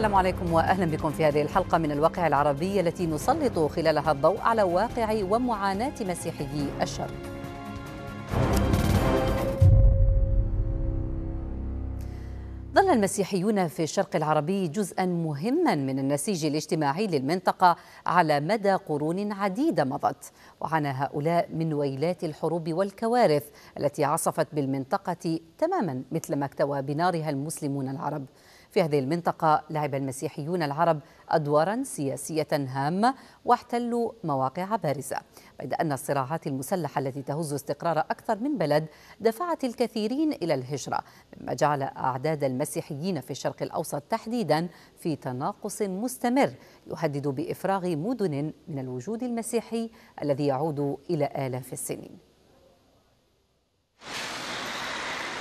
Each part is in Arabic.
السلام عليكم واهلا بكم في هذه الحلقه من الواقع العربي التي نسلط خلالها الضوء على واقع ومعاناه مسيحيي الشرق. ظل المسيحيون في الشرق العربي جزءا مهما من النسيج الاجتماعي للمنطقه على مدى قرون عديده مضت وعانى هؤلاء من ويلات الحروب والكوارث التي عصفت بالمنطقه تماما مثل ما اكتوى بنارها المسلمون العرب في هذه المنطقة لعب المسيحيون العرب أدوارا سياسية هامة واحتلوا مواقع بارزة بيد أن الصراعات المسلحة التي تهز استقرار أكثر من بلد دفعت الكثيرين إلى الهجرة مما جعل أعداد المسيحيين في الشرق الأوسط تحديدا في تناقص مستمر يهدد بإفراغ مدن من الوجود المسيحي الذي يعود إلى آلاف السنين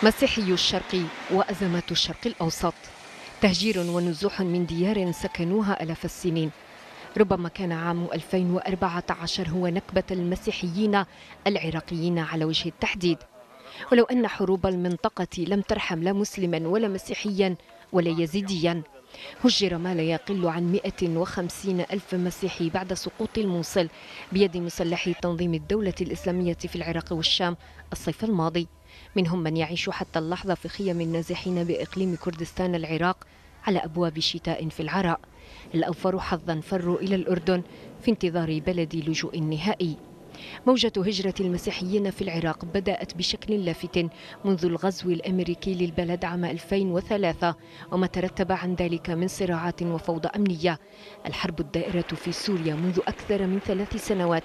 مسيحي الشرق وأزمة الشرق الأوسط تهجير ونزوح من ديار سكنوها آلاف السنين ربما كان عام 2014 هو نكبة المسيحيين العراقيين على وجه التحديد ولو أن حروب المنطقة لم ترحم لا مسلما ولا مسيحيا ولا يزيديا هجر ما لا يقل عن 150 ألف مسيحي بعد سقوط الموصل بيد مسلحي تنظيم الدولة الإسلامية في العراق والشام الصيف الماضي منهم من يعيش حتى اللحظة في خيم النازحين بإقليم كردستان العراق على أبواب شتاء في العراء الأوفر حظا فروا إلى الأردن في انتظار بلد لجوء نهائي موجة هجرة المسيحيين في العراق بدأت بشكل لافت منذ الغزو الأمريكي للبلد عام 2003 وما ترتب عن ذلك من صراعات وفوضى أمنية الحرب الدائرة في سوريا منذ أكثر من ثلاث سنوات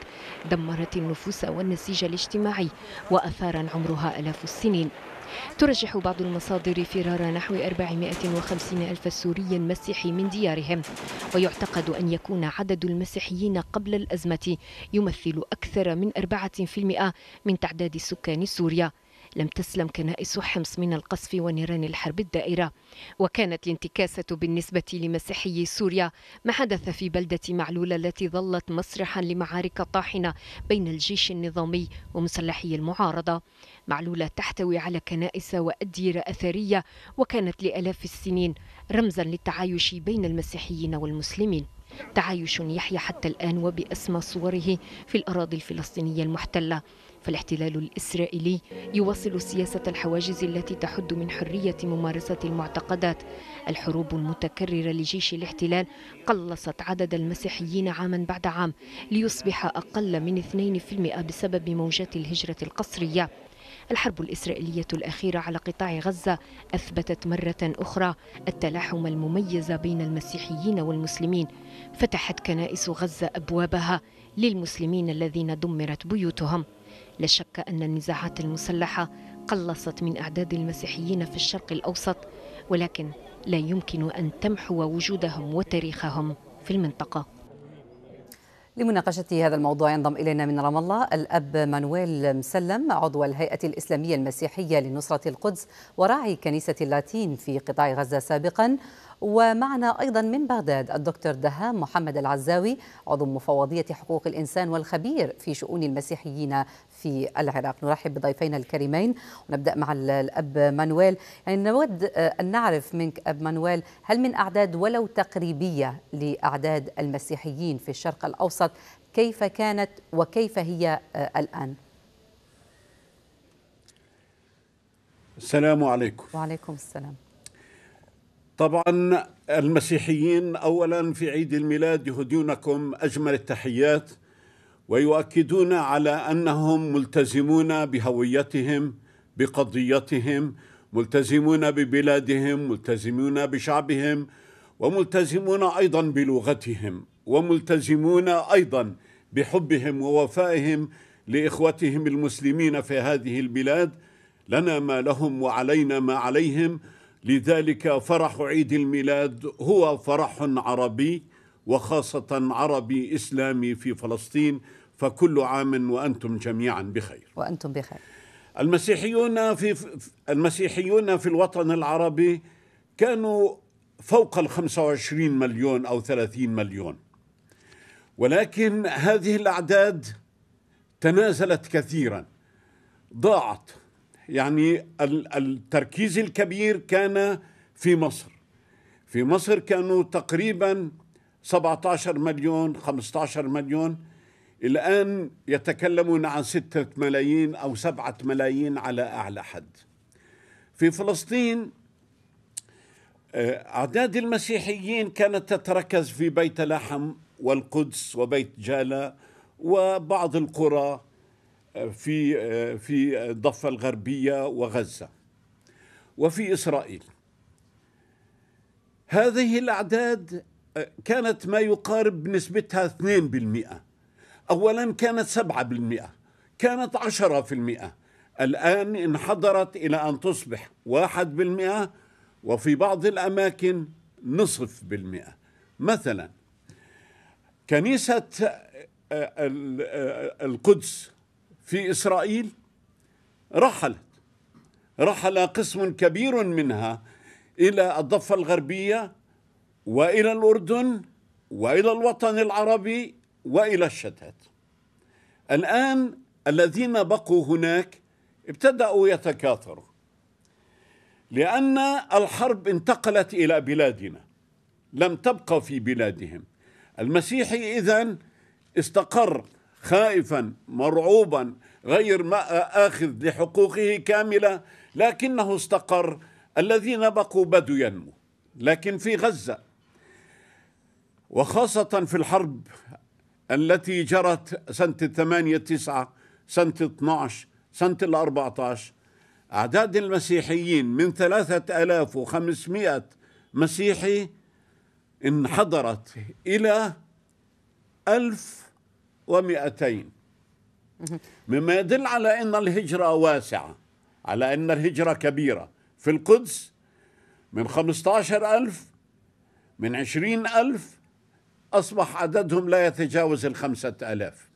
دمرت النفوس والنسيج الاجتماعي وأثارا عمرها ألاف السنين ترجح بعض المصادر فرار نحو 450 ألف سوري مسيحي من ديارهم ويعتقد أن يكون عدد المسيحيين قبل الأزمة يمثل أكثر من 4% من تعداد سكان سوريا لم تسلم كنائس حمص من القصف ونيران الحرب الدائرة وكانت الانتكاسة بالنسبة لمسيحي سوريا ما حدث في بلدة معلولة التي ظلت مسرحا لمعارك طاحنة بين الجيش النظامي ومسلحي المعارضة معلولة تحتوي على كنائس وأديرة أثرية وكانت لألاف السنين رمزا للتعايش بين المسيحيين والمسلمين تعايش يحيا حتى الآن وبأسمى صوره في الأراضي الفلسطينية المحتلة فالاحتلال الإسرائيلي يواصل سياسة الحواجز التي تحد من حرية ممارسة المعتقدات الحروب المتكررة لجيش الاحتلال قلصت عدد المسيحيين عاما بعد عام ليصبح أقل من 2% بسبب موجات الهجرة القسرية الحرب الإسرائيلية الأخيرة على قطاع غزة أثبتت مرة أخرى التلاحم المميز بين المسيحيين والمسلمين فتحت كنائس غزة أبوابها للمسلمين الذين دمرت بيوتهم لا شك أن النزاعات المسلحة قلصت من أعداد المسيحيين في الشرق الأوسط ولكن لا يمكن أن تمحو وجودهم وتاريخهم في المنطقة لمناقشة هذا الموضوع ينضم إلينا من رام الله الأب مانويل مسلم عضو الهيئة الإسلامية المسيحية لنصرة القدس وراعي كنيسة اللاتين في قطاع غزة سابقا ومعنا أيضا من بغداد الدكتور دهام محمد العزاوي عضو مفوضية حقوق الإنسان والخبير في شؤون المسيحيين في العراق نرحب بضيفينا الكريمين ونبدأ مع الأب مانويل يعني نود آه، أن نعرف منك أب مانويل هل من أعداد ولو تقريبية لأعداد المسيحيين في الشرق الأوسط كيف كانت وكيف هي آه، الآن؟ السلام عليكم وعليكم السلام طبعا المسيحيين اولا في عيد الميلاد يهدونكم اجمل التحيات ويؤكدون على انهم ملتزمون بهويتهم بقضيتهم ملتزمون ببلادهم ملتزمون بشعبهم وملتزمون ايضا بلغتهم وملتزمون ايضا بحبهم ووفائهم لاخوتهم المسلمين في هذه البلاد لنا ما لهم وعلينا ما عليهم لذلك فرح عيد الميلاد هو فرح عربي وخاصة عربي إسلامي في فلسطين فكل عام وأنتم جميعا بخير وأنتم بخير المسيحيون في المسيحيون في الوطن العربي كانوا فوق ال 25 مليون أو 30 مليون ولكن هذه الأعداد تنازلت كثيرا ضاعت يعني التركيز الكبير كان في مصر في مصر كانوا تقريبا 17 مليون 15 مليون الآن يتكلمون عن ستة ملايين أو سبعة ملايين على أعلى حد في فلسطين آه، أعداد المسيحيين كانت تتركز في بيت لحم والقدس وبيت جالا وبعض القرى آه، في آه، في الضفة الغربية وغزة وفي إسرائيل هذه الأعداد كانت ما يقارب نسبتها 2% أولا كانت 7% كانت 10% الآن انحدرت إلى أن تصبح 1% وفي بعض الأماكن نصف بالمئة مثلا كنيسة آه، آه، القدس في إسرائيل رحلت رحل قسم كبير منها إلى الضفة الغربية والى الاردن والى الوطن العربي والى الشتات الان الذين بقوا هناك ابتداوا يتكاثروا لان الحرب انتقلت الى بلادنا لم تبقى في بلادهم المسيحي اذا استقر خائفا مرعوبا غير ما اخذ لحقوقه كامله لكنه استقر الذين بقوا بدوا ينمو لكن في غزه وخاصة في الحرب التي جرت سنة الثمانية تسعة سنة 12 سنة الأربعة عشر أعداد المسيحيين من ثلاثة ألاف وخمسمائة مسيحي انحدرت إلى ألف ومئتين مما يدل على أن الهجرة واسعة على أن الهجرة كبيرة في القدس من خمسة عشر ألف من عشرين ألف أصبح عددهم لا يتجاوز الخمسة ألاف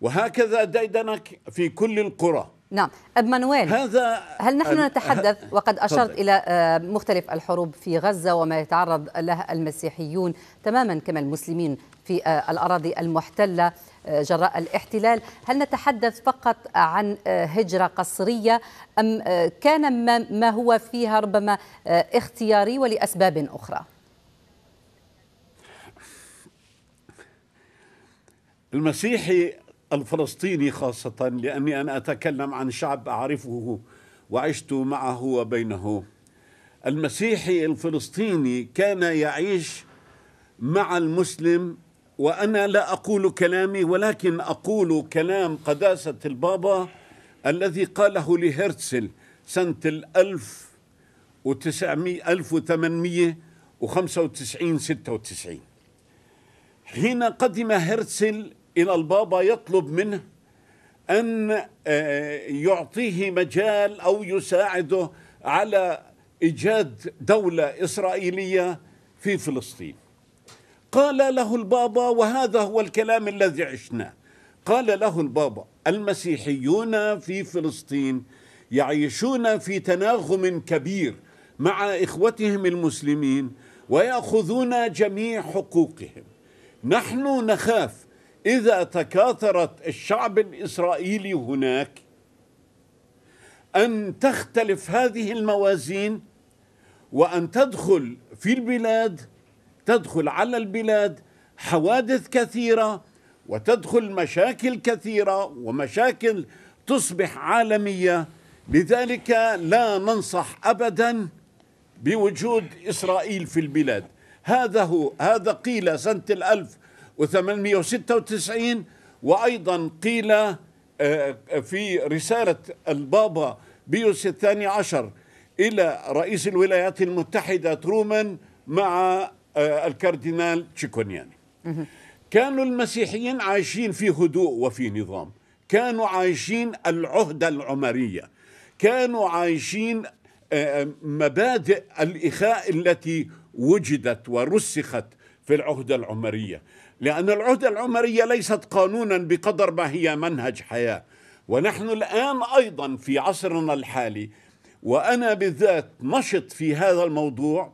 وهكذا ديدنك في كل القرى نعم أب مانويل هذا هل نحن نتحدث وقد أشرت إلى آه، مختلف الحروب في غزة وما يتعرض له المسيحيون تماما كما المسلمين في آه، الأراضي المحتلة آه، جراء الاحتلال هل نتحدث فقط عن هجرة قصرية أم كان ما هو فيها ربما اختياري ولأسباب أخرى؟ المسيحي الفلسطيني خاصة لأني أنا أتكلم عن شعب أعرفه وعشت معه وبينه المسيحي الفلسطيني كان يعيش مع المسلم وأنا لا أقول كلامي ولكن أقول كلام قداسة البابا الذي قاله لهرتسل سنة الألف وتسعمائة ألف وثمانمائة وخمسة وتسعين ستة وتسعين حين قدم هرسل إلى البابا يطلب منه أن آه، يعطيه مجال أو يساعده على إيجاد دولة إسرائيلية في فلسطين قال له البابا وهذا هو الكلام الذي عشناه قال له البابا المسيحيون في فلسطين يعيشون في تناغم كبير مع إخوتهم المسلمين ويأخذون جميع حقوقهم نحن نخاف إذا تكاثرت الشعب الإسرائيلي هناك أن تختلف هذه الموازين وأن تدخل في البلاد تدخل على البلاد حوادث كثيرة وتدخل مشاكل كثيرة ومشاكل تصبح عالمية لذلك لا ننصح أبدا بوجود إسرائيل في البلاد هذا هو هذا قيل سنة 1896 وأيضا قيل آه، آه، في رسالة البابا بيوس الثاني عشر إلى رئيس الولايات المتحدة ترومان مع آه، الكاردينال تشيكونياني كانوا المسيحيين عايشين في هدوء وفي نظام كانوا عايشين العهدة العمرية كانوا عايشين مبادئ الإخاء التي وجدت ورسخت في العهدة العمرية لأن العهدة العمرية ليست قانونا بقدر ما هي منهج حياة ونحن الآن أيضا في عصرنا الحالي وأنا بالذات نشط في هذا الموضوع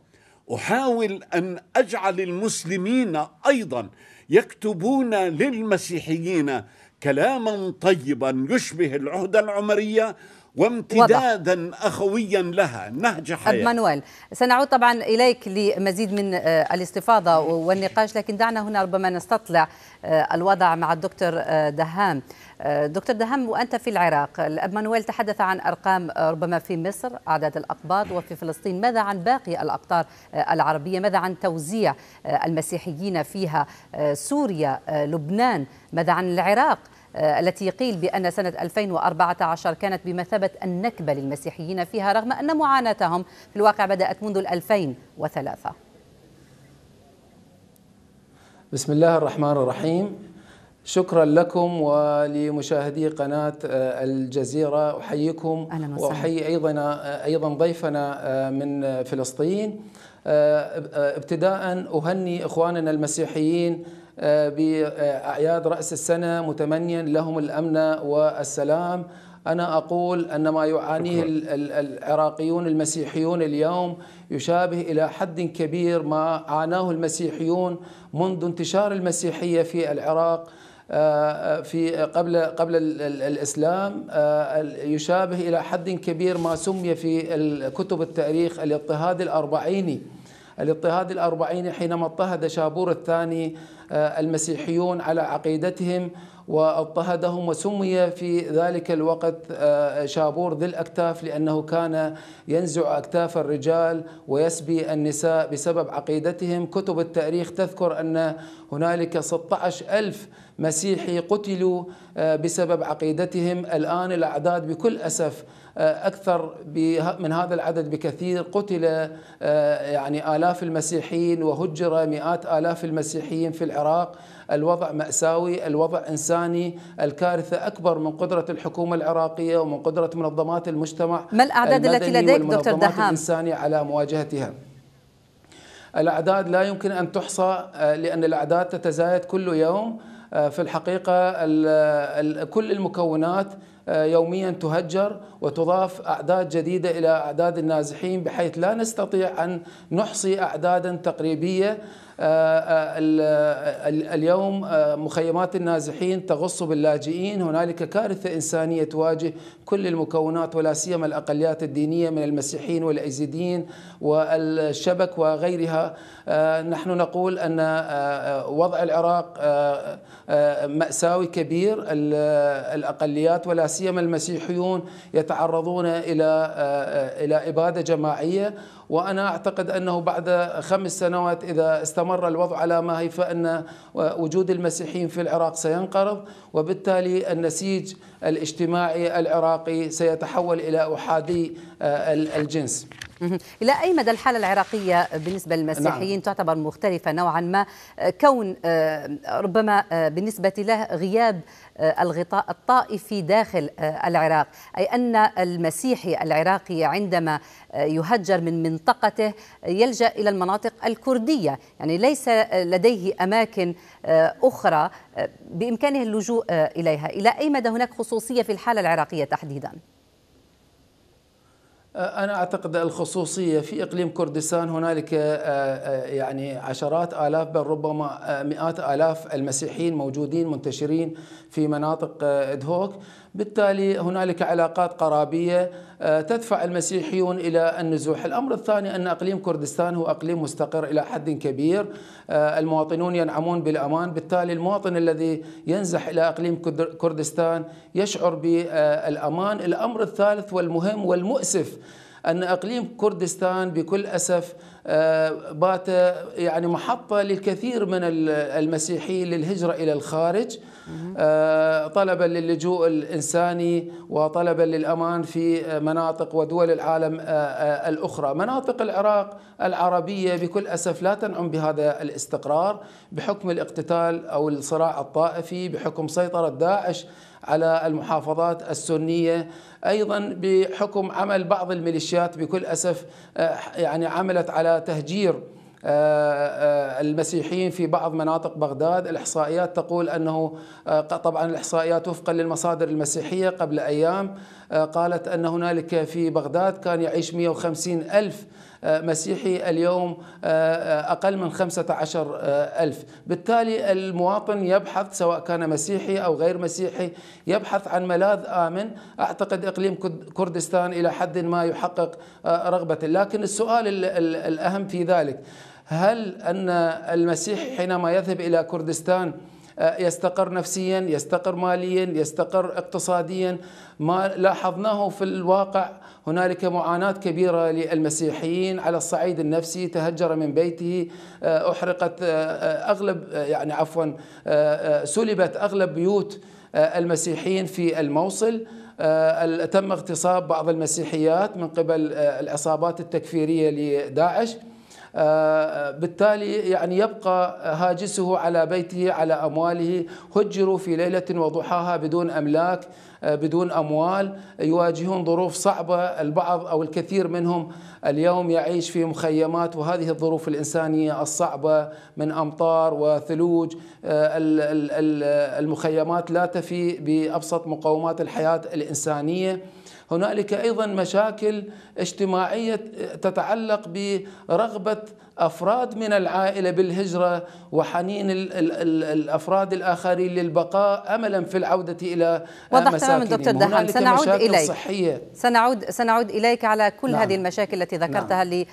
أحاول أن أجعل المسلمين أيضا يكتبون للمسيحيين كلاما طيبا يشبه العهدة العمرية وامتدادا وضح. أخويا لها نهج حياة أب مانويل سنعود طبعا إليك لمزيد من آه، الاستفاضة والنقاش لكن دعنا هنا ربما نستطلع آه، الوضع مع الدكتور آه، دهام دكتور دهام وأنت في العراق الأب مانويل تحدث عن أرقام ربما في مصر أعداد الأقباط وفي فلسطين ماذا عن باقي الأقطار العربية ماذا عن توزيع المسيحيين فيها سوريا لبنان ماذا عن العراق آه، التي قيل بأن سنة 2014 كانت بمثابة النكبة للمسيحيين فيها رغم أن معاناتهم في الواقع بدأت منذ 2003 بسم الله الرحمن الرحيم شكرا لكم ولمشاهدي قناة آه، الجزيرة أحييكم وأحيي أيضا آه، أيضا ضيفنا من فلسطين ابتداء أهني إخواننا المسيحيين آه، بأعياد رأس السنة متمنيا لهم الأمن والسلام أنا أقول أن ما يعانيه العراقيون المسيحيون اليوم يشابه إلى حد كبير ما عاناه المسيحيون منذ انتشار المسيحية في العراق آه، آه، في قبل قبل الاسلام يشابه الى حد كبير ما سمي في كتب التاريخ الاضطهاد الاربعيني الاضطهاد الاربعيني حينما اضطهد شابور الثاني آه، المسيحيون على عقيدتهم واضطهدهم وسمي في ذلك الوقت آه، شابور ذي الاكتاف لانه كان ينزع اكتاف الرجال ويسبي النساء بسبب عقيدتهم كتب التاريخ تذكر ان هنالك 16 ألف مسيحي قتلوا آه، بسبب عقيدتهم الان الاعداد بكل اسف آه، أكثر من هذا العدد بكثير قتل آه، يعني آلاف المسيحيين وهجر مئات آلاف المسيحيين في العراق الوضع مأساوي الوضع إنساني الكارثة أكبر من قدرة الحكومة العراقية ومن قدرة منظمات المجتمع ما الأعداد التي لديك دكتور دهام الانساني على مواجهتها الأعداد لا يمكن أن تحصى آه، لأن الأعداد تتزايد كل يوم في الحقيقة كل المكونات آه، يوميا تهجر وتضاف أعداد جديدة إلى أعداد النازحين بحيث لا نستطيع أن نحصي أعدادا تقريبية آه، آه، اليوم مخيمات النازحين تغص باللاجئين هنالك كارثة إنسانية تواجه كل المكونات ولا سيما الأقليات الدينية من المسيحيين والأيزيديين والشبك وغيرها نحن نقول أن وضع العراق مأساوي كبير الأقليات ولا سيما المسيحيون يتعرضون الى آه، الى اباده جماعيه وانا اعتقد انه بعد خمس سنوات اذا استمر الوضع على ما هي فان وجود المسيحيين في العراق سينقرض وبالتالي النسيج الاجتماعي العراقي سيتحول الى احادي آه، الجنس إلى أي مدى الحالة العراقية بالنسبة للمسيحيين نعم. تعتبر مختلفة نوعا ما آه، كون آه، ربما آه، بالنسبة له غياب الغطاء الطائفي داخل العراق أي أن المسيحي العراقي عندما يهجر من منطقته يلجأ إلى المناطق الكردية يعني ليس لديه أماكن أخرى بإمكانه اللجوء إليها إلى أي مدى هناك خصوصية في الحالة العراقية تحديداً آه، أنا أعتقد الخصوصية في إقليم كردستان هنالك آه، آه، يعني عشرات آلاف بل ربما مئات آلاف المسيحيين موجودين منتشرين في مناطق ادهوك بالتالي هنالك علاقات قرابية آه، تدفع المسيحيون إلى النزوح الأمر الثاني أن أقليم كردستان هو أقليم مستقر إلى حد كبير آه، المواطنون ينعمون بالأمان بالتالي المواطن الذي ينزح إلى أقليم كردستان يشعر بالأمان الأمر الثالث والمهم والمؤسف أن أقليم كردستان بكل أسف آه، بات يعني محطة للكثير من المسيحيين للهجرة إلى الخارج آه، طلبا للجوء الإنساني وطلبا للأمان في مناطق ودول العالم آه، الأخرى مناطق العراق العربية بكل أسف لا تنعم بهذا الاستقرار بحكم الاقتتال أو الصراع الطائفي بحكم سيطرة داعش على المحافظات السنية أيضا بحكم عمل بعض الميليشيات بكل أسف آه، يعني عملت على تهجير آه، آه، المسيحيين في بعض مناطق بغداد الإحصائيات تقول أنه طبعا الإحصائيات وفقا للمصادر المسيحية قبل أيام قالت أن هنالك في بغداد كان يعيش 150 ألف مسيحي اليوم آه، آه، أقل من 15 آه، ألف بالتالي المواطن يبحث سواء كان مسيحي أو غير مسيحي يبحث عن ملاذ آمن أعتقد إقليم كردستان إلى حد ما يحقق رغبة لكن السؤال الأهم في ذلك هل أن المسيحي حينما يذهب إلى كردستان يستقر نفسيا يستقر ماليا يستقر اقتصاديا ما لاحظناه في الواقع هنالك معاناة كبيرة للمسيحيين على الصعيد النفسي تهجر من بيته آه، أحرقت آه، آه، أغلب يعني عفوا سلبت أغلب بيوت المسيحيين في الموصل تم اغتصاب بعض المسيحيات من قبل العصابات التكفيرية لداعش بالتالي يعني يبقى هاجسه على بيته على أمواله هجروا في ليلة وضحاها بدون أملاك بدون أموال يواجهون ظروف صعبة البعض أو الكثير منهم اليوم يعيش في مخيمات وهذه الظروف الإنسانية الصعبة من أمطار وثلوج المخيمات لا تفي بأبسط مقومات الحياة الإنسانية هنالك ايضا مشاكل اجتماعيه تتعلق برغبه أفراد من العائلة بالهجرة وحنين الأفراد الآخرين للبقاء أملا في العودة إلى مساكنهم تماما دكتور دهام سنعود إليك صحية. سنعود سنعود إليك على كل نعم. هذه المشاكل التي نعم. ذكرتها نعم.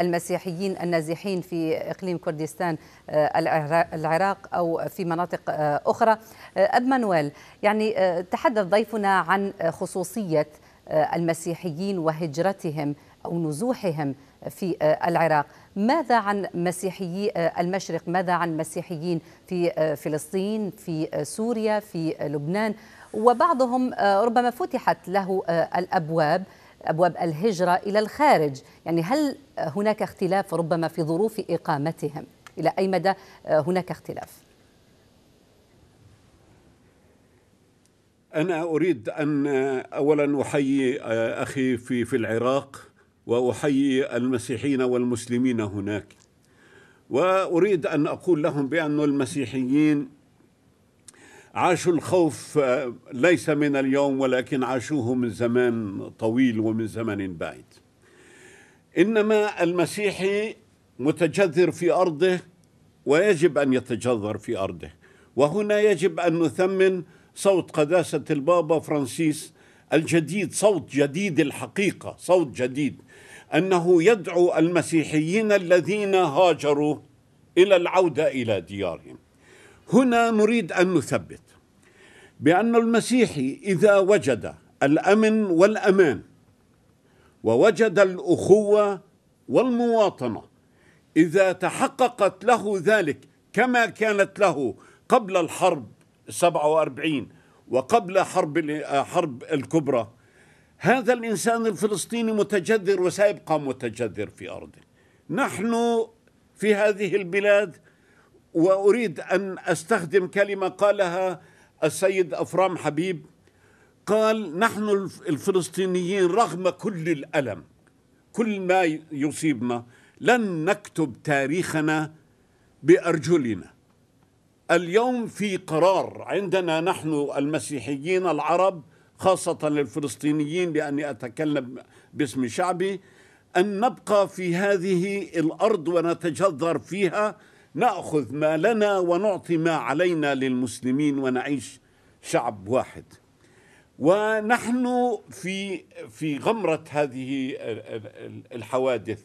للمسيحيين النازحين في إقليم كردستان آه، العراق أو في مناطق آه، أخرى آه، أب مانويل يعني تحدث ضيفنا عن خصوصية المسيحيين وهجرتهم أو نزوحهم في العراق ماذا عن مسيحيي آه، المشرق ماذا عن مسيحيين في آه، فلسطين في آه، سوريا في لبنان وبعضهم ربما فتحت له الأبواب أبواب الهجرة إلى الخارج يعني هل هناك اختلاف ربما في ظروف إقامتهم إلى أي مدى هناك اختلاف أنا أريد أن أولا أحيي أخي في, في العراق واحيي المسيحيين والمسلمين هناك واريد ان اقول لهم بان المسيحيين عاشوا الخوف آه، ليس من اليوم ولكن عاشوه من زمان طويل ومن زمن بعيد انما المسيحي متجذر في ارضه ويجب ان يتجذر في ارضه وهنا يجب ان نثمن صوت قداسه البابا فرانسيس الجديد صوت جديد الحقيقه صوت جديد انه يدعو المسيحيين الذين هاجروا الى العوده الى ديارهم. هنا نريد ان نثبت بان المسيحي اذا وجد الامن والامان ووجد الاخوه والمواطنه اذا تحققت له ذلك كما كانت له قبل الحرب 47 وقبل حرب الكبرى هذا الإنسان الفلسطيني متجذر وسيبقى متجذر في أرضه نحن في هذه البلاد وأريد أن أستخدم كلمة قالها السيد أفرام حبيب قال نحن الفلسطينيين رغم كل الألم كل ما يصيبنا لن نكتب تاريخنا بأرجلنا اليوم في قرار عندنا نحن المسيحيين العرب خاصة للفلسطينيين لأني أتكلم باسم شعبي أن نبقى في هذه الأرض ونتجذر فيها نأخذ ما لنا ونعطي ما علينا للمسلمين ونعيش شعب واحد ونحن في في غمرة هذه الحوادث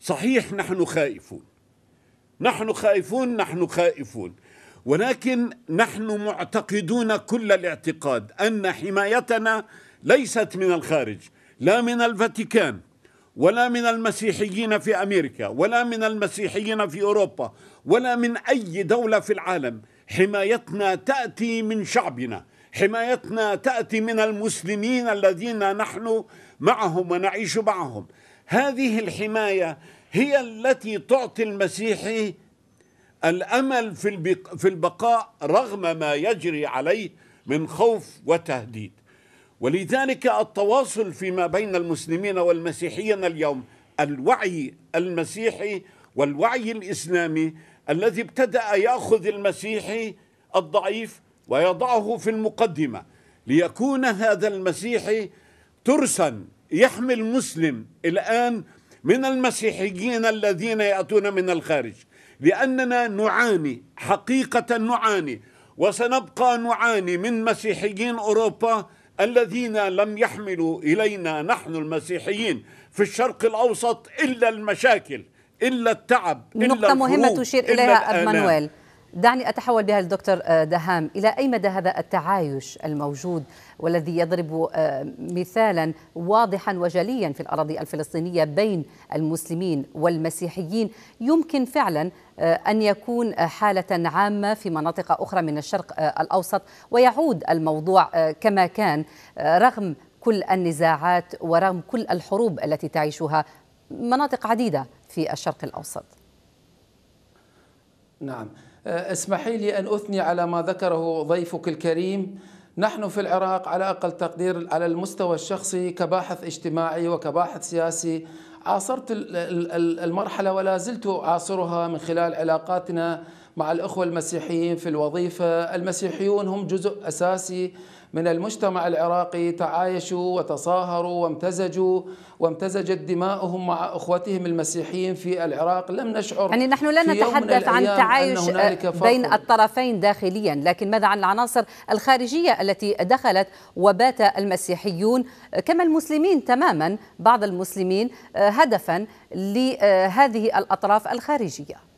صحيح نحن خائفون نحن خائفون نحن خائفون ولكن نحن معتقدون كل الاعتقاد ان حمايتنا ليست من الخارج لا من الفاتيكان ولا من المسيحيين في امريكا ولا من المسيحيين في اوروبا ولا من اي دوله في العالم حمايتنا تاتي من شعبنا حمايتنا تاتي من المسلمين الذين نحن معهم ونعيش معهم هذه الحمايه هي التي تعطي المسيحي الامل في في البقاء رغم ما يجري عليه من خوف وتهديد ولذلك التواصل فيما بين المسلمين والمسيحيين اليوم الوعي المسيحي والوعي الاسلامي الذي ابتدا ياخذ المسيحي الضعيف ويضعه في المقدمه ليكون هذا المسيحي ترسا يحمي المسلم الان من المسيحيين الذين ياتون من الخارج لأننا نعاني حقيقة نعاني وسنبقى نعاني من مسيحيين أوروبا الذين لم يحملوا إلينا نحن المسيحيين في الشرق الأوسط إلا المشاكل إلا التعب نقطة إلا مهمة تشير إليها أبمانويل دعني أتحول بها للدكتور آه، دهام إلى أي مدى هذا التعايش الموجود والذي يضرب آه، مثالا واضحا وجليا في الأراضي الفلسطينية بين المسلمين والمسيحيين يمكن فعلا آه، أن يكون حالة عامة في مناطق أخرى من الشرق الأوسط ويعود الموضوع كما كان رغم كل النزاعات ورغم كل الحروب التي تعيشها مناطق عديدة في الشرق الأوسط نعم آه، اسمحي لي أن أثني على ما ذكره ضيفك الكريم نحن في العراق على أقل تقدير على المستوى الشخصي كباحث اجتماعي وكباحث سياسي عاصرت المرحلة ولا زلت أعاصرها من خلال علاقاتنا مع الأخوة المسيحيين في الوظيفة المسيحيون هم جزء أساسي من المجتمع العراقي تعايشوا وتصاهروا وامتزجوا وامتزجت دماؤهم مع اخوتهم المسيحيين في العراق لم نشعر يعني نحن لا نتحدث عن تعايش بين الطرفين داخليا لكن ماذا عن العناصر الخارجيه التي دخلت وبات المسيحيون كما المسلمين تماما بعض المسلمين آه، هدفا لهذه الاطراف الخارجيه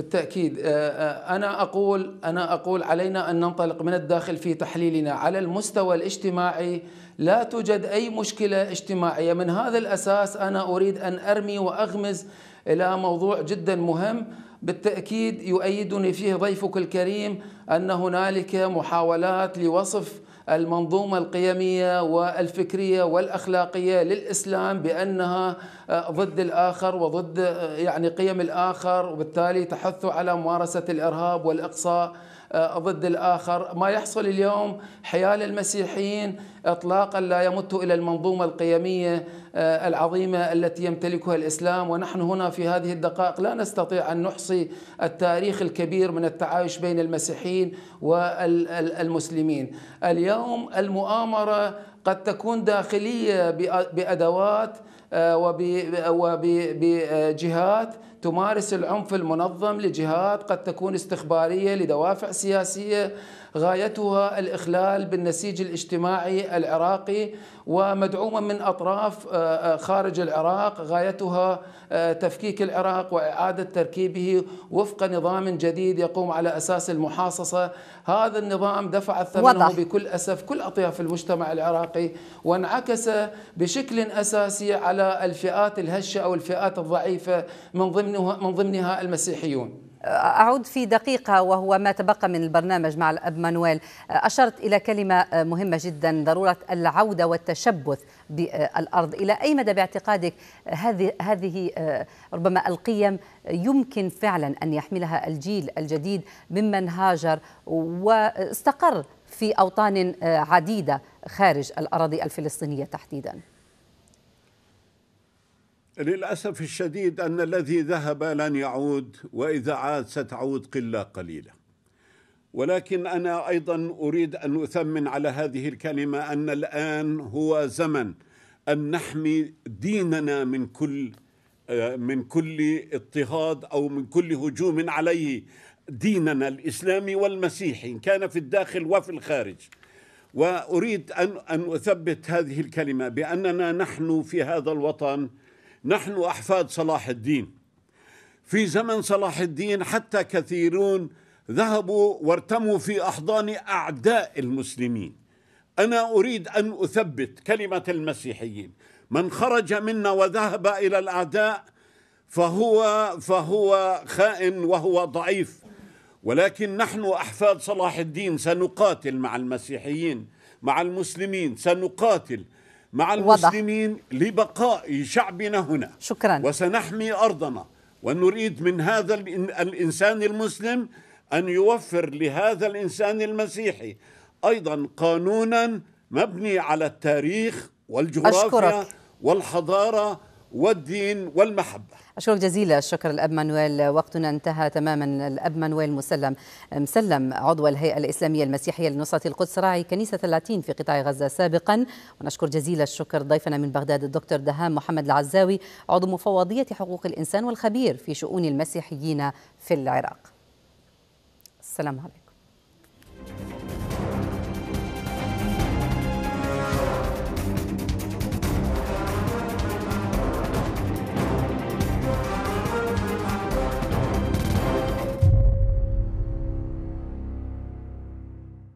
بالتأكيد آه، آه، أنا أقول أنا أقول علينا أن ننطلق من الداخل في تحليلنا على المستوى الاجتماعي لا توجد أي مشكلة اجتماعية من هذا الأساس أنا أريد أن أرمي وأغمز إلى موضوع جدا مهم بالتأكيد يؤيدني فيه ضيفك الكريم أن هنالك محاولات لوصف المنظومة القيمية والفكرية والأخلاقية للإسلام بأنها آه، ضد الآخر وضد آه، يعني قيم الآخر وبالتالي تحث على ممارسة الإرهاب والإقصاء آه، ضد الآخر ما يحصل اليوم حيال المسيحيين إطلاقا لا يمت إلى المنظومة القيمية آه، العظيمة التي يمتلكها الإسلام ونحن هنا في هذه الدقائق لا نستطيع أن نحصي التاريخ الكبير من التعايش بين المسيحيين والمسلمين اليوم المؤامرة قد تكون داخلية بأدوات آه، وبجهات تمارس العنف المنظم لجهات قد تكون استخبارية لدوافع سياسية غايتها الإخلال بالنسيج الاجتماعي العراقي ومدعومة من أطراف آه، آه، خارج العراق غايتها آه، تفكيك العراق وإعادة تركيبه وفق نظام جديد يقوم على أساس المحاصصة هذا النظام دفع الثمن بكل أسف كل أطياف المجتمع العراقي وانعكس بشكل أساسي على الفئات الهشة أو الفئات الضعيفة من ضمنها, من ضمنها المسيحيون أعود في دقيقة وهو ما تبقى من البرنامج مع الأب مانويل أشرت إلى كلمة مهمة جدا ضرورة العودة والتشبث بالأرض إلى أي مدى باعتقادك هذه هذه آه، ربما القيم يمكن فعلا أن يحملها الجيل الجديد ممن هاجر واستقر في أوطان آه، عديدة خارج الأراضي الفلسطينية تحديدا للأسف الشديد أن الذي ذهب لن يعود وإذا عاد ستعود قلة قليلة ولكن أنا أيضا أريد أن أثمن على هذه الكلمة أن الآن هو زمن أن نحمي ديننا من كل من كل اضطهاد أو من كل هجوم عليه ديننا الإسلامي والمسيحي إن كان في الداخل وفي الخارج وأريد أن أن أثبت هذه الكلمة بأننا نحن في هذا الوطن نحن أحفاد صلاح الدين في زمن صلاح الدين حتى كثيرون ذهبوا وارتموا في أحضان أعداء المسلمين أنا أريد أن أثبت كلمة المسيحيين من خرج منا وذهب إلى الأعداء فهو فهو خائن وهو ضعيف ولكن نحن أحفاد صلاح الدين سنقاتل مع المسيحيين مع المسلمين سنقاتل مع المسلمين وضح. لبقاء شعبنا هنا شكرا وسنحمي أرضنا ونريد من هذا الإنسان المسلم أن يوفر لهذا الإنسان المسيحي أيضا قانونا مبني على التاريخ والجغرافيا أشكرك. والحضارة والدين والمحبة أشكرك جزيلا الشكر الأب مانويل وقتنا انتهى تماما الأب مانويل مسلم مسلم عضو الهيئة الإسلامية المسيحية لنصرة القدس راعي كنيسة اللاتين في قطاع غزة سابقا ونشكر جزيلا الشكر ضيفنا من بغداد الدكتور دهام محمد العزاوي عضو مفوضية حقوق الإنسان والخبير في شؤون المسيحيين في العراق السلام عليكم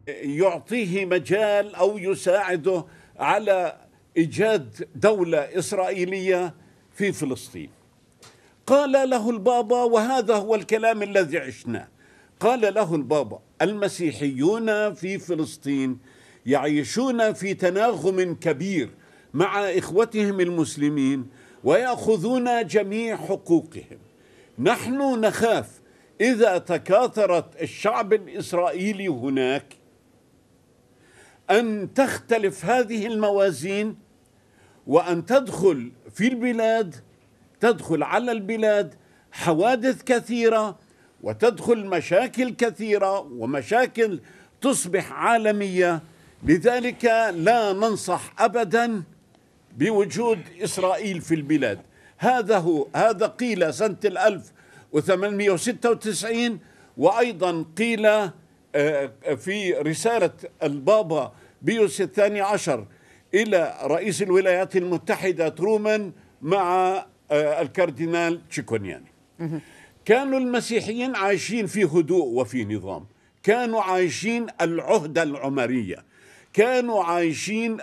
يعطيه مجال او يساعده على ايجاد دوله اسرائيليه في فلسطين. قال له البابا وهذا هو الكلام الذي عشناه. قال له البابا المسيحيون في فلسطين يعيشون في تناغم كبير مع اخوتهم المسلمين وياخذون جميع حقوقهم. نحن نخاف اذا تكاثرت الشعب الاسرائيلي هناك ان تختلف هذه الموازين وان تدخل في البلاد تدخل على البلاد حوادث كثيره وتدخل مشاكل كثيره ومشاكل تصبح عالميه لذلك لا ننصح ابدا بوجود اسرائيل في البلاد هذا هو هذا قيل سنه 1896 وايضا قيل آه، آه، في رسالة البابا بيوس الثاني عشر إلى رئيس الولايات المتحدة ترومان مع آه، الكاردينال تشيكونياني كانوا المسيحيين عايشين في هدوء وفي نظام كانوا عايشين العهدة العمرية كانوا عايشين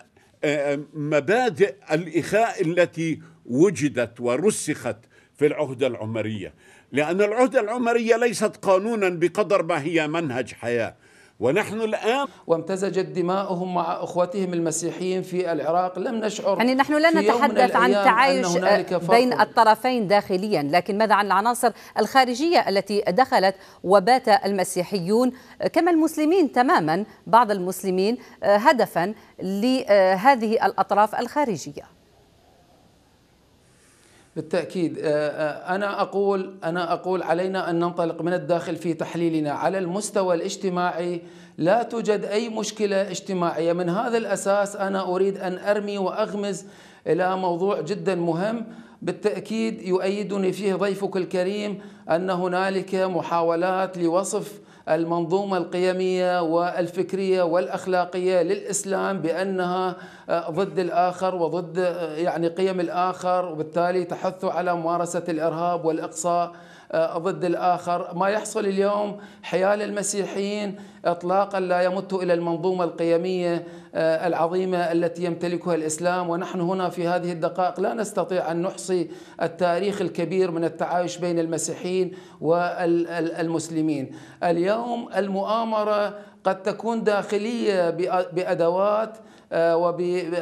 مبادئ الإخاء التي وجدت ورسخت في العهدة العمرية لأن العهدة العمرية ليست قانونا بقدر ما هي منهج حياة ونحن الآن وامتزجت دماؤهم مع أخوتهم المسيحيين في العراق لم نشعر يعني نحن لا نتحدث عن تعايش بين الطرفين داخليا لكن ماذا عن العناصر الخارجية التي دخلت وبات المسيحيون كما المسلمين تماما بعض المسلمين آه، هدفا لهذه الأطراف الخارجية بالتأكيد آه، آه، أنا أقول أنا أقول علينا أن ننطلق من الداخل في تحليلنا على المستوى الاجتماعي لا توجد أي مشكلة اجتماعية من هذا الأساس أنا أريد أن أرمي وأغمز إلى موضوع جدا مهم بالتأكيد يؤيدني فيه ضيفك الكريم أن هنالك محاولات لوصف المنظومة القيمية والفكرية والأخلاقية للإسلام بأنها آه، ضد الآخر وضد آه، يعني قيم الآخر وبالتالي تحث على ممارسة الإرهاب والإقصاء آه، ضد الآخر ما يحصل اليوم حيال المسيحيين اطلاقا لا يمت الى المنظومه القيميه آه، العظيمه التي يمتلكها الاسلام ونحن هنا في هذه الدقائق لا نستطيع ان نحصي التاريخ الكبير من التعايش بين المسيحيين والمسلمين. اليوم المؤامره قد تكون داخليه بادوات آه،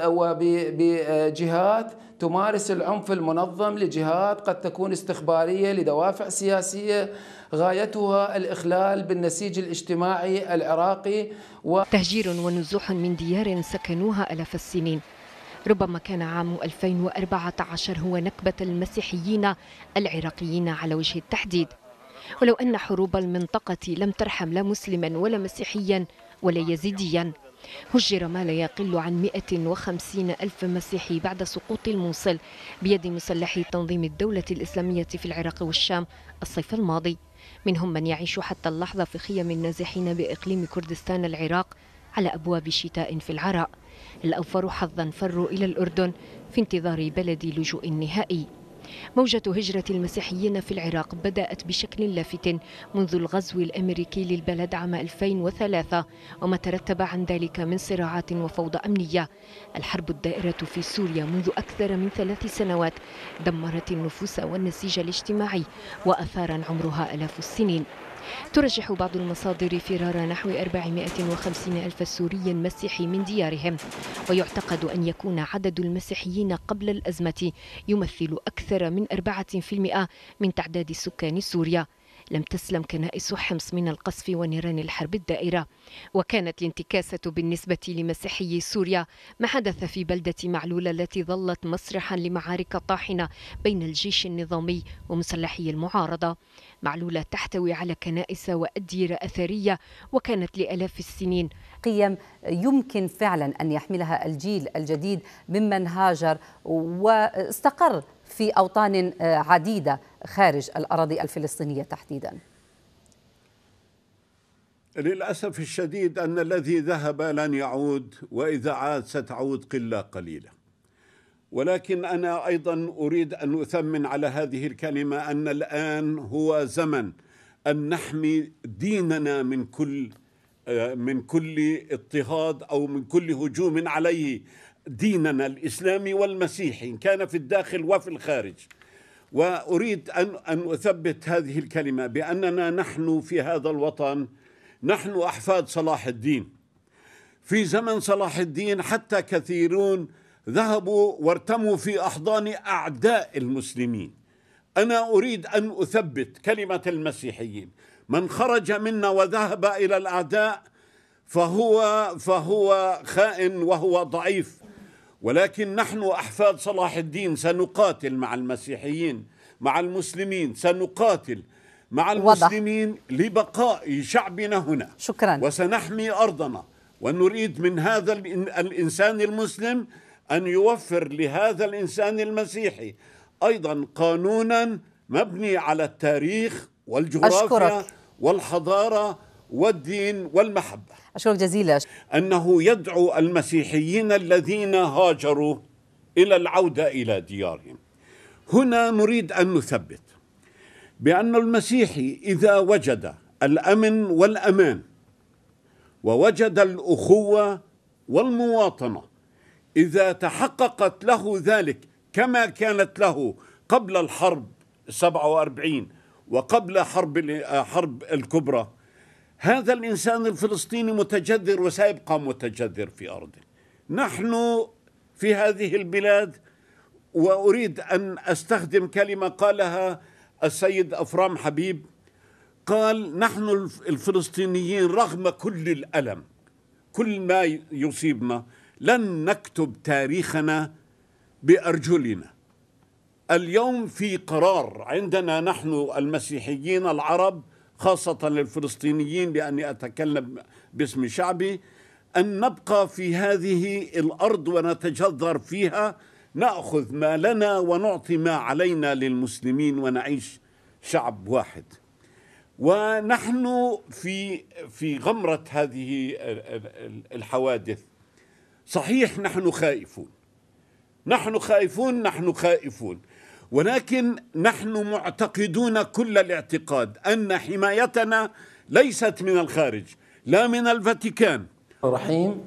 وبجهات تمارس العنف المنظم لجهات قد تكون استخباريه لدوافع سياسيه غايتها الإخلال بالنسيج الاجتماعي العراقي و... تهجير ونزوح من ديار سكنوها ألاف السنين ربما كان عام 2014 هو نكبة المسيحيين العراقيين على وجه التحديد ولو أن حروب المنطقة لم ترحم لا مسلما ولا مسيحيا ولا يزيديا هجر ما لا يقل عن 150 ألف مسيحي بعد سقوط الموصل بيد مسلحي تنظيم الدولة الإسلامية في العراق والشام الصيف الماضي منهم من يعيش حتى اللحظة في خيم النازحين بإقليم كردستان العراق على أبواب شتاء في العراء الأوفر حظا فروا إلى الأردن في انتظار بلد لجوء نهائي موجة هجرة المسيحيين في العراق بدأت بشكل لافت منذ الغزو الأمريكي للبلد عام 2003 وما ترتب عن ذلك من صراعات وفوضى أمنية الحرب الدائرة في سوريا منذ أكثر من ثلاث سنوات دمرت النفوس والنسيج الاجتماعي وأثارا عمرها ألاف السنين ترجح بعض المصادر فرار نحو 450 ألف سوري مسيحي من ديارهم ويعتقد أن يكون عدد المسيحيين قبل الأزمة يمثل أكثر من 4% من تعداد سكان سوريا لم تسلم كنائس حمص من القصف ونيران الحرب الدائرة وكانت الانتكاسة بالنسبة لمسيحي سوريا ما حدث في بلدة معلولة التي ظلت مسرحا لمعارك طاحنة بين الجيش النظامي ومسلحي المعارضة معلولة تحتوي على كنائس وأديرة أثرية وكانت لآلاف السنين قيم يمكن فعلا أن يحملها الجيل الجديد ممن هاجر واستقر في أوطان آه، عديدة خارج الأراضي الفلسطينية تحديدا للأسف الشديد أن الذي ذهب لن يعود وإذا عاد ستعود قلة قليلة ولكن أنا أيضا أريد أن أثمن على هذه الكلمة أن الآن هو زمن أن نحمي ديننا من كل آه، من كل اضطهاد أو من كل هجوم عليه ديننا الاسلامي والمسيحي ان كان في الداخل وفي الخارج واريد ان ان اثبت هذه الكلمه باننا نحن في هذا الوطن نحن احفاد صلاح الدين في زمن صلاح الدين حتى كثيرون ذهبوا وارتموا في احضان اعداء المسلمين انا اريد ان اثبت كلمه المسيحيين من خرج منا وذهب الى الاعداء فهو فهو خائن وهو ضعيف ولكن نحن أحفاد صلاح الدين سنقاتل مع المسيحيين مع المسلمين سنقاتل مع المسلمين وضح. لبقاء شعبنا هنا شكرا وسنحمي أرضنا ونريد من هذا الإنسان المسلم أن يوفر لهذا الإنسان المسيحي أيضا قانونا مبني على التاريخ والجغرافيا أشكرك. والحضارة والدين والمحبة أشكرك جزيلا أنه يدعو المسيحيين الذين هاجروا إلى العودة إلى ديارهم هنا نريد أن نثبت بأن المسيحي إذا وجد الأمن والأمان ووجد الأخوة والمواطنة إذا تحققت له ذلك كما كانت له قبل الحرب 47 وقبل حرب الكبرى هذا الإنسان الفلسطيني متجذر وسيبقى متجذر في أرضه نحن في هذه البلاد وأريد أن أستخدم كلمة قالها السيد أفرام حبيب قال نحن الفلسطينيين رغم كل الألم كل ما يصيبنا لن نكتب تاريخنا بأرجلنا اليوم في قرار عندنا نحن المسيحيين العرب خاصة للفلسطينيين لأني أتكلم باسم شعبي أن نبقى في هذه الأرض ونتجذر فيها نأخذ ما لنا ونعطي ما علينا للمسلمين ونعيش شعب واحد ونحن في في غمرة هذه الحوادث صحيح نحن خائفون نحن خائفون نحن خائفون ولكن نحن معتقدون كل الاعتقاد أن حمايتنا ليست من الخارج لا من الفاتيكان رحيم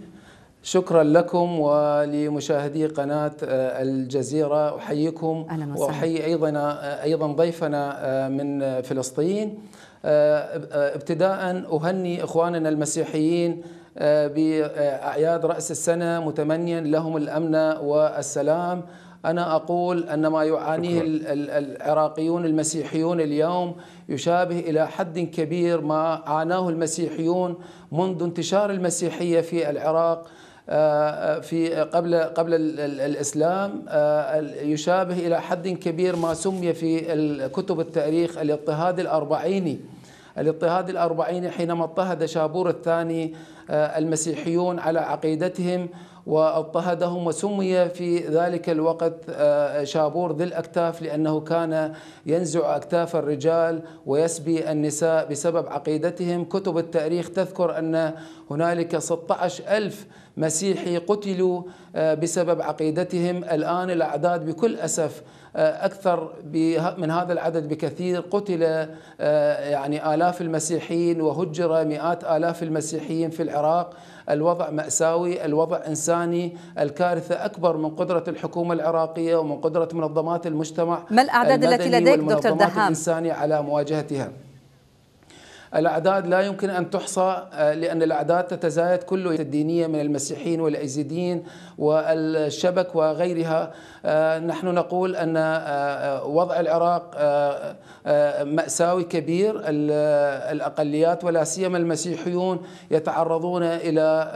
شكرا لكم ولمشاهدي قناة آه، الجزيرة أحييكم وأحيي أيضا آه، أيضا ضيفنا آه، من فلسطين ابتداء أهني إخواننا المسيحيين بأعياد رأس السنة متمنيا لهم الأمن والسلام أنا أقول أن ما يعانيه العراقيون المسيحيون اليوم يشابه إلى حد كبير ما عاناه المسيحيون منذ انتشار المسيحية في العراق آه، آه، في قبل قبل الاسلام آه، يشابه الى حد كبير ما سمي في كتب التاريخ الاضطهاد الاربعيني الاضطهاد الاربعيني حينما اضطهد شابور الثاني آه، المسيحيون على عقيدتهم واضطهدهم وسمي في ذلك الوقت آه، شابور ذي الاكتاف لانه كان ينزع اكتاف الرجال ويسبي النساء بسبب عقيدتهم، كتب التاريخ تذكر ان هنالك 16 ألف مسيحي قتلوا آه، بسبب عقيدتهم، الان الاعداد بكل اسف آه، أكثر من هذا العدد بكثير قتل آه، يعني آلاف المسيحيين وهجر مئات آلاف المسيحيين في العراق الوضع مأساوي الوضع إنساني الكارثة أكبر من قدرة الحكومة العراقية ومن قدرة منظمات المجتمع ما الأعداد التي لديك دكتور دهام الإنساني على مواجهتها الأعداد لا يمكن أن تحصى آه، لأن الأعداد تتزايد كل الدينية من المسيحيين والأيزيديين والشبك وغيرها آه، نحن نقول أن آه، وضع العراق مأساوي كبير الأقليات ولا سيما المسيحيون يتعرضون إلى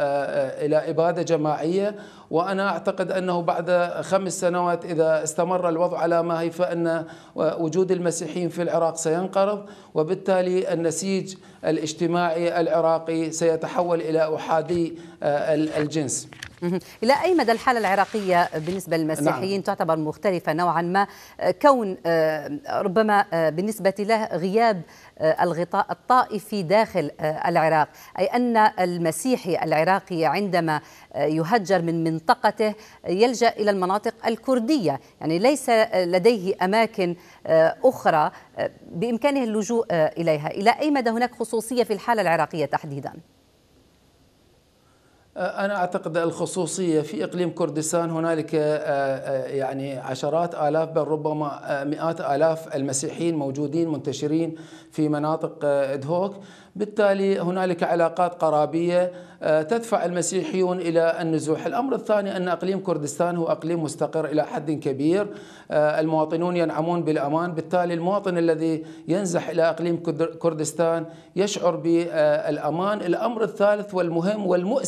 إلى إبادة جماعية وأنا أعتقد أنه بعد خمس سنوات إذا استمر الوضع على ما هي فإن وجود المسيحيين في العراق سينقرض وبالتالي النسيج الاجتماعي العراقي سيتحول إلى أحادي الجنس إلى أي مدى الحالة العراقية بالنسبة للمسيحيين نعم. تعتبر مختلفة نوعا ما كون آه، ربما آه، بالنسبة له غياب آه، الغطاء الطائفي داخل العراق أي أن المسيحي العراقي عندما يهجر من منطقته يلجأ إلى المناطق الكردية يعني ليس لديه أماكن أخرى بإمكانه اللجوء إليها إلى أي مدى هناك خصوصية في الحالة العراقية تحديداً آه، أنا أعتقد الخصوصية في إقليم كردستان هنالك آه، آه، يعني عشرات آلاف بل ربما مئات آلاف المسيحيين موجودين منتشرين في مناطق ادهوك بالتالي هنالك علاقات قرابية تدفع المسيحيون إلى النزوح الأمر الثاني أن أقليم كردستان هو أقليم مستقر إلى حد كبير المواطنون ينعمون بالأمان بالتالي المواطن الذي ينزح إلى أقليم كردستان يشعر بالأمان الأمر الثالث والمهم والمؤسف